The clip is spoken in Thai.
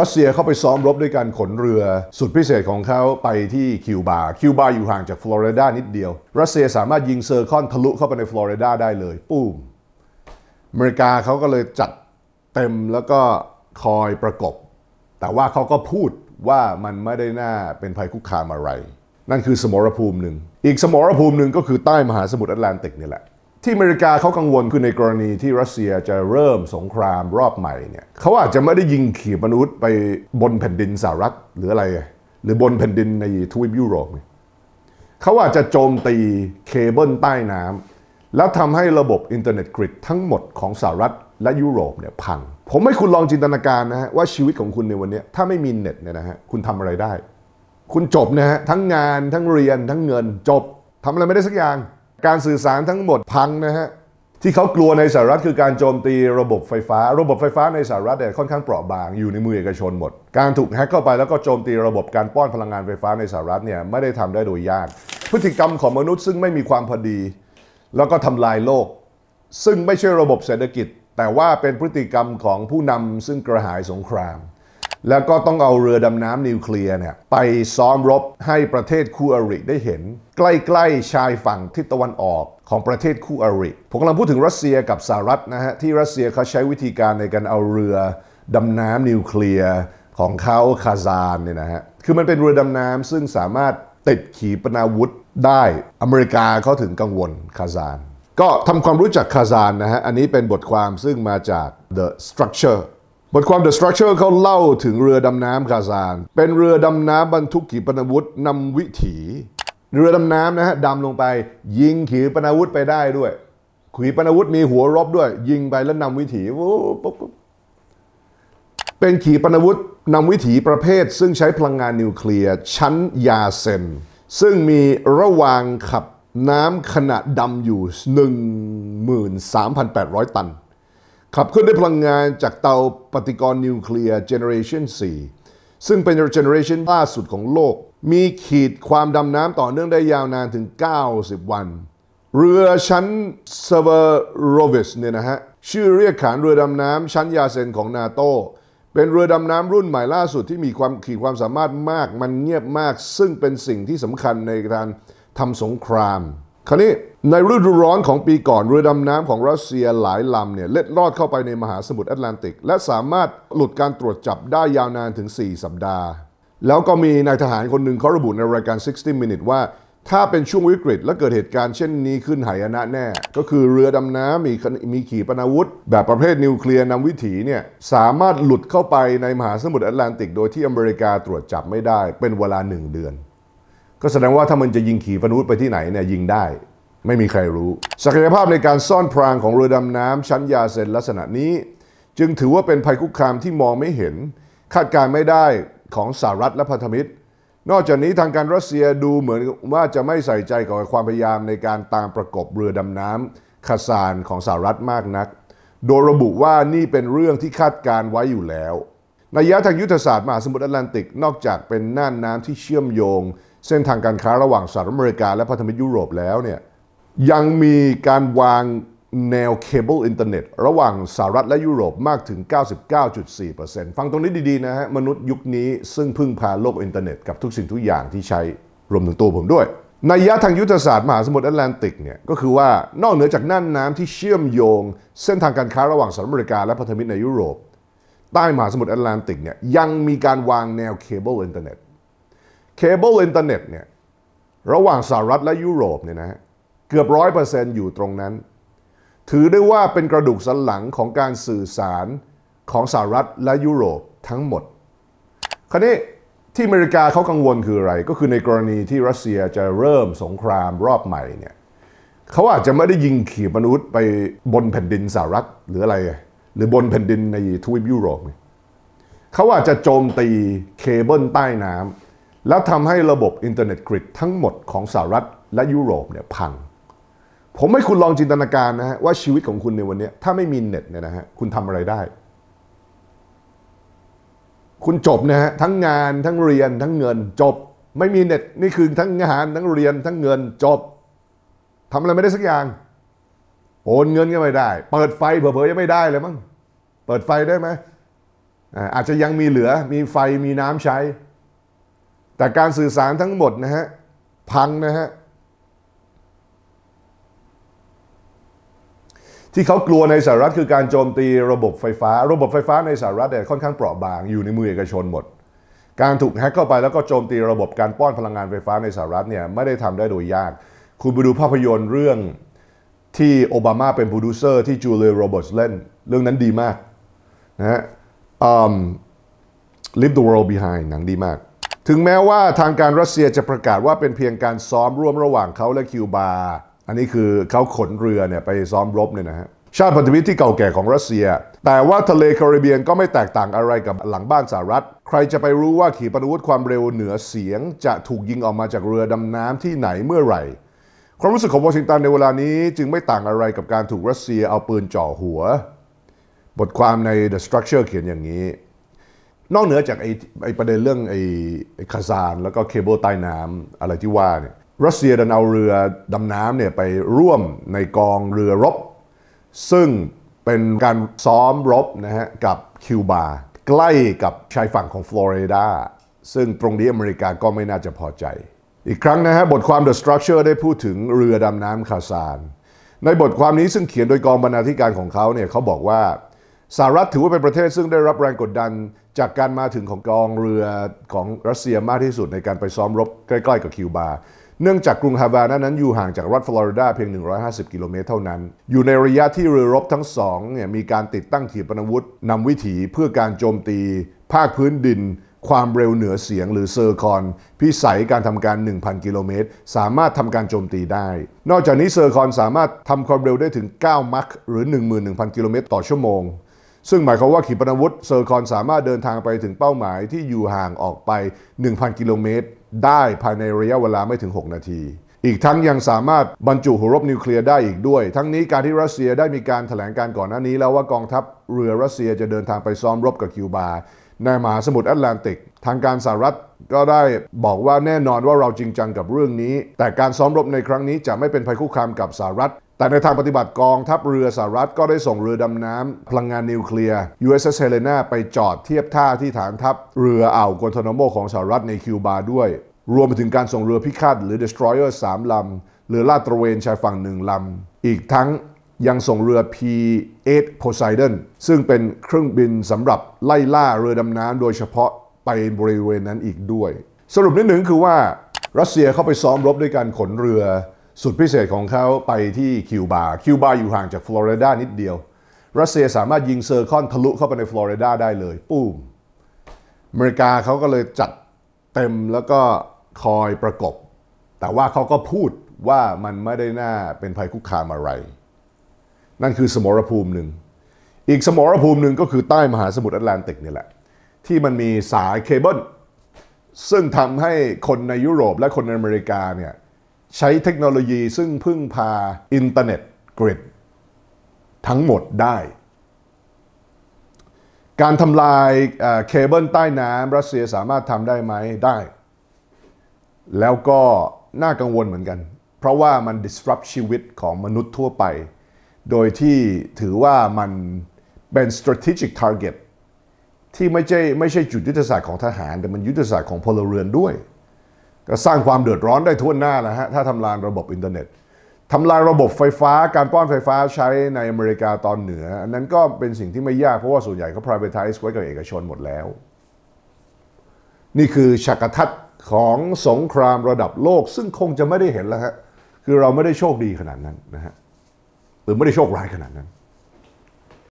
รัสเซียเข้าไปซ้อมรบด้วยการขนเรือ สุดพิเศษของเขาไปที่คิวบา คิวบาอยู่ห่างจากฟลอริดานิดเดียว รัสเซียสามารถยิงเซอร์คอนทะลุเข้าไปในฟลอริดาได้เลย ปุ้ม อเมริกาเขาก็เลยจัดเต็มแล้วก็คอยประกบ แต่ว่าเขาก็พูดว่ามันไม่ได้น่าเป็นภัยคุกคามอะไร นั่นคือสมรภูมิหนึ่ง อีกสมรภูมิหนึ่งก็คือใต้มหาสมุทรแอตแลนติกนี่แหละที่อเมริกาเขากังวลคือในกรณีที่รัสเซียจะเริ่มสงครามรอบใหม่เนี่ยเขาอาจจะไม่ได้ยิงขีปนาวุธไปบนแผ่นดินสหรัฐหรืออะไร หรือบนแผ่นดินในทวีปยุโรปเขาอาจจะโจมตีเคเบิลใต้น้ำแล้วทำให้ระบบอินเทอร์เน็ตกริดทั้งหมดของสหรัฐ และยุโรปเนี่ยพัง ผมให้คุณลองจินตนาการนะฮะว่าชีวิตของคุณในวันนี้ถ้าไม่มีเน็ตเนี่ยนะฮะคุณทำอะไรได้ คุณจบนะฮะทั้งงานทั้งเรียนทั้งเงินจบทำอะไรไม่ได้สักอย่างการสื่อสารทั้งหมดพังนะฮะที่เขากลัวในสหรัฐ คือการโจมตีระบบไฟฟ้า ระบบไฟฟ้าในสหรัฐเนี่ยค่อนข้างเปราะบางอยู่ในมือเอกชนหมด การถูกแฮ็กเข้าไปแล้วก็โจมตีระบบการป้อนพลังงานไฟฟ้าในสหรัฐเนี่ยไม่ได้ทำได้โดยยากพฤติกรรมของมนุษย์ซึ่งไม่มีความพอดี แล้วก็ทำลายโลก ซึ่งไม่ใช่ระบบเศรษฐกิจ แต่ว่าเป็นพฤติกรรมของผู้นำซึ่งกระหายสงครามแล้วก็ต้องเอาเรือดำน้ำนิวเคลียร์เนี่ยไปซ้อมรบให้ประเทศคู่อริได้เห็น ใกล้ๆชายฝั่งทิศตะวันออกของประเทศคู่อริผมกำลังพูดถึงรัสเซียกับสหรัฐนะฮะที่รัสเซียเขาใช้วิธีการในการเอาเรือดำน้ำนิวเคลียร์ของเขาคาซานเนี่ยนะฮะคือมันเป็นเรือดำน้ำซึ่งสามารถติดขีปนาวุธได้อเมริกาเขาถึงกังวลคาซานก็ทำความรู้จักคาซานนะฮะอันนี้เป็นบทความซึ่งมาจาก The Structure บทความ The Structure เขาเล่าถึงเรือดำน้ำกาซาน เป็นเรือดำน้ำบรรทุกขีปนาวุธนำวิถี เรือดำน้ำนะฮะ ดำลงไปยิงขีปนาวุธไปได้ด้วย ขีปนาวุธมีหัวรบด้วย ยิงไปแล้วนำวิถีปุ๊บเป็นขีปนาวุธนำวิถีประเภท ซึ่งใช้พลังงานนิวเคลียร์ชั้นยาเซน ซึ่งมีระหว่างขับน้ำขณะดำอยู่ 13,800 ตันขับเคลื่อนด้วยพลังงานจากเตาปฏิกรณ์นิวเคลียร์เจเนอเรชัน4 ซึ่งเป็นเจเนอเรชันล่าสุดของโลก มีขีดความดำน้ำต่อเนื่องได้ยาวนานถึง 90 วัน เรือชั้นเซเวอร์โรวิสเนี่ยนะฮะชื่อเรียกขานเรือดำน้ำชั้นยาเซนของนาโตเป็นเรือดำน้ำรุ่นใหม่ล่าสุดที่มีความขีดความสามารถมากมันเงียบมาก ซึ่งเป็นสิ่งที่สำคัญในการทำสงครามคราวนี้ในฤดูร้อนของปีก่อนเรือดำน้ำของรัสเซียหลายลำเนี่ยเล็ดลอดเข้าไปในมหาสมุทรแอตแลนติกและสามารถหลุดการตรวจจับได้ยาวนานถึง 4 สัปดาห์ แล้วก็มีนายทหารคนหนึ่งเขาระบุในรายการ 60 m i n u t e ว่า ถ้าเป็นช่วงวิกฤตและเกิดเหตุการณ์เช่นนี้ขึ้นหายนะแน่ ก็คือเรือดำน้ำมีมีขีปนาวุธ แบบประเภทนิวเคลียร์นำวิถีเนี่ยสามารถหลุดเข้าไปในมหาสมุทรแอตแลนติกโดยที่อเมริกาตรวจจับไม่ได้ เป็นเวลาหนึ่งเดือนก็แสดงว่าถ้ามันจะยิงขี่ปนาวุธไปที่ไหนเนี่ยยิงได้ ไม่มีใครรู้ ศักยภาพในการซ่อนพรางของเรือดำน้ำชั้นยาเซนลักษณะนี้ จึงถือว่าเป็นภัยคุกคามที่มองไม่เห็น คาดการไม่ได้ของสหรัฐและพันธมิตร นอกจากนี้ทางการรัสเซียดูเหมือนว่าจะไม่ใส่ใจกับความพยายามในการตามประกบเรือดำน้ำคาซานของสหรัฐมากนัก โดยระบุว่านี่เป็นเรื่องที่คาดการไว้อยู่แล้วนัยยะทางยุทธศาสตร์มหาสมุทรแอตแลนติกนอกจากเป็นน่านน้ำที่เชื่อมโยงเส้นทางการค้าระหว่างสหรัฐอเมริกาและพันธมิตรยุโรปแล้วเนี่ยยังมีการวางแนวเคเบิลอินเทอร์เน็ตระหว่างสหรัฐและยุโรปมากถึง 99.4%ฟังตรงนี้ดีๆนะฮะมนุษย์ยุคนี้ซึ่งพึ่งพาโลกอินเทอร์เน็ตกับทุกสิ่งทุกอย่างที่ใช้รวมถึงตัวผมด้วยในยะทางยุทธศาสตร์มหาสมุทรแอตแลนติกเนี่ยก็คือว่านอกเหนือจากน่านน้ำที่เชื่อมโยงเส้นทางการค้าระหว่างสหรัฐอเมริกาและพันธมิตรในยุโรป ใต้มหาสมุทรแอตแลนติกเนี่ยยังมีการวางแนวเคเบิลอินเทอร์เน็ตเคเบิลอินเทอร์เน็ตเนี่ยระหว่างสหรัฐและยุโรปเนี่ยนะเกือบร้อยเปอร์เซ็นต์อยู่ตรงนั้น ถือได้ว่าเป็นกระดูกสันหลังของการสื่อสารของสหรัฐและยุโรปทั้งหมด คราวนี้ที่อเมริกาเขากังวลคืออะไร ก็คือในกรณีที่รัสเซียจะเริ่มสงครามรอบใหม่เนี่ยเขาอาจจะไม่ได้ยิงขีปนาวุธไปบนแผ่นดินสหรัฐหรืออะไร หรือบนแผ่นดินในทวีปยุโรปเขาอาจจะโจมตีเคเบิลใต้น้ำแล้วทำให้ระบบอินเทอร์เน็ตกริดทั้งหมดของสหรัฐและยุโรปเนี่ยพัง ผมให้คุณลองจินตนาการนะฮะว่าชีวิตของคุณในวันนี้ถ้าไม่มีเน็ตเนี่ยนะฮะคุณทำอะไรได้ คุณจบนะฮะทั้งงานทั้งเรียนทั้งเงิน จบไม่มีเน็ตนี่คือทั้งงานทั้งเรียนทั้งเงินจบทำอะไรไม่ได้สักอย่าง โอนเงินก็ไม่ได้ เปิดไฟเผลอๆยังไม่ได้เลยมั้งเปิดไฟได้ไหม อาจจะยังมีเหลือมีไฟมีน้ำใช้แต่การสื่อสารทั้งหมดนะฮะพังนะฮะที่เขากลัวในสหรัฐคือการโจมตีระบบไฟฟ้า ระบบไฟฟ้าในสหรัฐเนี่ยค่อนข้างเปราะบาง อยู่ในมือเอกชนหมด การถูกแฮกเข้าไปแล้วก็โจมตีระบบการป้อนพลังงานไฟฟ้าในสหรัฐเนี่ยไม่ได้ทำได้โดยยากคุณไปดูภาพยนตร์เรื่องที่โอบามาเป็นโปรดิวเซอร์ ที่จูเลียโรเบิร์ตเล่น เรื่องนั้นดีมากนะฮะ Leave the world behind หนังดีมากถึงแม้ว่าทางการรัสเซียจะประกาศว่าเป็นเพียงการซ้อมร่วมระหว่างเขาและคิวบา อันนี้คือเขาขนเรือเนี่ยไปซ้อมรบเนี่ยนะฮะ ชาติพันธมิตรที่เก่าแก่ของรัสเซีย แต่ว่าทะเลแคริบเบียนก็ไม่แตกต่างอะไรกับหลังบ้านสหรัฐ ใครจะไปรู้ว่าขีปนาวุธความเร็วเหนือเสียง จะถูกยิงออกมาจากเรือดำน้ำที่ไหนเมื่อไหร่ ความรู้สึกของวอชิงตันในเวลานี้จึงไม่ต่างอะไรกับการถูกรัสเซียเอาปืนจ่อหัว บทความใน The Structure เขียนอย่างนี้นอกเหนือจากไอ้ไอประเด็นเรื่องไอ้คาซานแล้วก็เคเบิลใต้น้ำอะไรที่ว่าเนี่ยรัสเซียดันเอาเรือดำน้ำเนี่ยไปร่วมในกองเรือรบ ซึ่งเป็นการซ้อมรบนะฮะกับคิวบา ใกล้กับชายฝั่งของฟลอริดา ซึ่งตรงนี้อเมริกาก็ไม่น่าจะพอใจ อีกครั้งนะฮะบทความ The Structure ได้พูดถึงเรือดำน้ำคาซานในบทความนี้ซึ่งเขียนโดยกองบรรณาธิการของเขาเนี่ยเขาบอกว่าสหรัฐถือว่าเป็นประเทศซึ่งได้รับแรงกดดัน จากการมาถึงของกองเรือของรัสเซียมากที่สุดในการไปซ้อมรบใกล้ๆกับคิวบา เนื่องจากกรุงฮาวานานั้นอยู่ห่างจากรัฐฟลอริดา เพียง 150 กิโลเมตรเท่านั้น อยู่ในระยะที่เรือรบทั้งสองเนี่ยมีการติดตั้งขีปนาวุธนำวิถีเพื่อการโจมตี ภาคพื้นดิน ความเร็วเหนือเสียงหรือเซอร์คอน พิสัยการทำการ1,000กิโลเมตรสามารถทำการโจมตีได้ นอกจากนี้เซอร์คอนสามารถทำความเร็วได้ถึง 9 มัคหรือ11,000 กิโลเมตรต่อชั่วโมงซึ่งหมายความว่าขีปนาวุธเซอร์คอนสามารถเดินทางไปถึงเป้าหมายที่อยู่ห่างออกไป 1,000 กิโลเมตร ได้ภายในระยะเวลาไม่ถึง 6 นาที อีกทั้งยังสามารถบรรจุหัวรบนิวเคลียร์ได้อีกด้วย ทั้งนี้การที่รัสเซียได้มีการถแถลงการก่อนหน้านี้ แล้วว่ากองทัพเรือรัสเซียจะเดินทางไปซ้อมรบกับคิวบา ในมหาสมุทรแอตแลนติก ทางการสหรัฐก็ได้บอกว่าแน่นอนว่าเราจริงจังกับเรื่องนี้ แต่การซ้อมรบในครั้งนี้จะไม่เป็นภัยคุกคามกับสหรัฐแต่ในทางปฏิบัติกองทัพเรือสหรัฐก็ได้ส่งเรือดำน้ำ พลังงานนิวเคลียร์ USS Helena ไปจอดเทียบท่าที่ฐานทัพเรืออ่าวกวนทนโมของสหรัฐในคิวบาด้วย รวมไปถึงการส่งเรือพิฆาตหรือ destroyer 3 ลำเรือลาดตระเวน ชายฝั่งหนึ่งลำ อีกทั้งยังส่งเรือ P-8 Poseidon ซึ่งเป็นเครื่องบินสำหรับไล่ล่าเรือดำน้ำโดยเฉพาะไปบริเวณนั้นอีกด้วย สรุปนิดหนึ่งคือว่า รัสเซียเข้าไปซ้อมรบด้วยการขนเรือสุดพิเศษของเขาไปที่คิวบาคิวบาอยู่ห่างจากฟลอริดานิดเดียว รัสเซียสามารถยิงเซอร์คอนทะลุเข้าไปในฟลอริดาได้เลย ปุ้มอเมริกาเขาก็เลยจัดเต็มแล้วก็คอยประกบ แต่ว่าเขาก็พูดว่ามันไม่ได้น่าเป็นภัยคุกคามอะไร นั่นคือสมรภูมิหนึ่งอีกสมรภูมิหนึ่งก็คือใต้มหาสมุทรแอตแลนติกนี่แหละที่มันมีสายเคเบิลซึ่งทำให้คนในยุโรปและคนในอเมริกาเนี่ยใช้เทคโนโลยีซึ่งพึ่งพาอินเทอร์เน็ตกริดทั้งหมดได้ การทำลายเคเบิลใต้น้ำรัสเซียสามารถทำได้ไหมได้ แล้วก็น่ากังวลเหมือนกัน เพราะว่ามัน disrupt ชีวิตของมนุษย์ทั่วไป โดยที่ถือว่ามันเป็น strategic target ที่ไม่ใช่ไม่ใช่จุดยุทธศาสตร์ของทหาร แต่มันยุทธศาสตร์ของพลเรือนด้วยก็สร้างความเดือดร้อนได้ทั่วหน้าแ้ะฮะถ้าทำลายระบบอินเทอร์เน็ต ทำลายระบบไฟฟ้า การป้อนไฟฟ้าใช้ในอเมริกาตอนเหนือ อันนั้นก็เป็นสิ่งที่ไม่ยาก เพราะว่าส่วนใหญ่เขา privatize ไว้กับเอกชนหมดแล้ว นี่คือฉากทัศน์ของสงครามระดับโลกซึ่งคงจะไม่ได้เห็นแล้วฮะคือเราไม่ได้โชคดีขนาดนั้นนะฮะหรือไม่ได้โชคร้ายขนาดนั้น